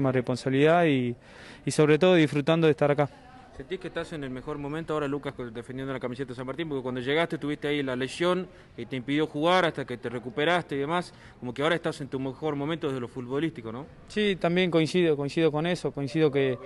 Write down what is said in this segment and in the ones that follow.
más responsabilidad y, y, sobre todo disfrutando de estar acá. ¿Sentís que estás en el mejor momento ahora, Lucas, defendiendo la camiseta de San Martín? Porque cuando llegaste tuviste ahí la lesión y te impidió jugar hasta que te recuperaste y demás. Como que ahora estás en tu mejor momento desde lo futbolístico, ¿no? Sí, también coincido, coincido con eso. Coincido que,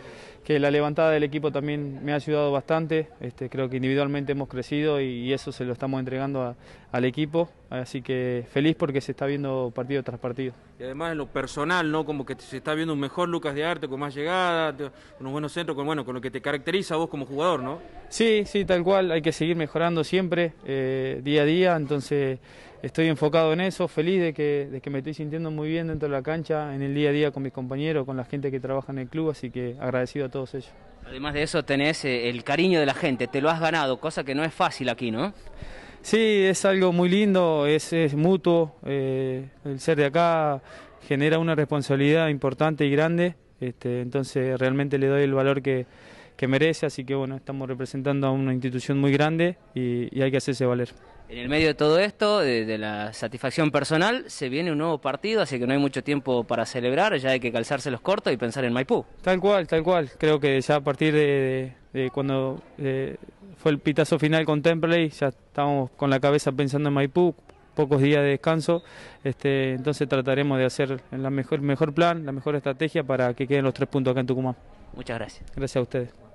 la levantada del equipo también me ha ayudado bastante. Este, creo que individualmente hemos crecido y, eso se lo estamos entregando al equipo. Así que feliz porque se está viendo partido tras partido. Y además en lo personal, ¿no? Como que se está viendo un mejor Lucas de Arte, con más llegada, con un buenos centros, con, con lo que te caracteriza a vos como jugador, ¿no? Sí, sí, tal cual. Hay que seguir mejorando siempre, eh, día a día. Entonces estoy enfocado en eso, feliz de que me estoy sintiendo muy bien dentro de la cancha, en el día a día con mis compañeros, con la gente que trabaja en el club. Así que agradecido a todos ellos. Además de eso tenés eh, el cariño de la gente, te lo has ganado, cosa que no es fácil aquí, ¿no? Sí, es algo muy lindo, es, es mutuo, eh, el ser de acá genera una responsabilidad importante y grande, este, entonces realmente le doy el valor que, que merece, así que bueno, estamos representando a una institución muy grande y hay que hacerse valer. En el medio de todo esto, de, la satisfacción personal, se viene un nuevo partido, así que no hay mucho tiempo para celebrar, ya hay que calzarse los cortos y pensar en Maipú. Tal cual, tal cual. Creo que ya a partir de, cuando fue el pitazo final con Templey, ya estábamos con la cabeza pensando en Maipú, pocos días de descanso, este, entonces trataremos de hacer el mejor, mejor plan, la mejor estrategia para que queden los tres puntos acá en Tucumán. Muchas gracias. Gracias a ustedes.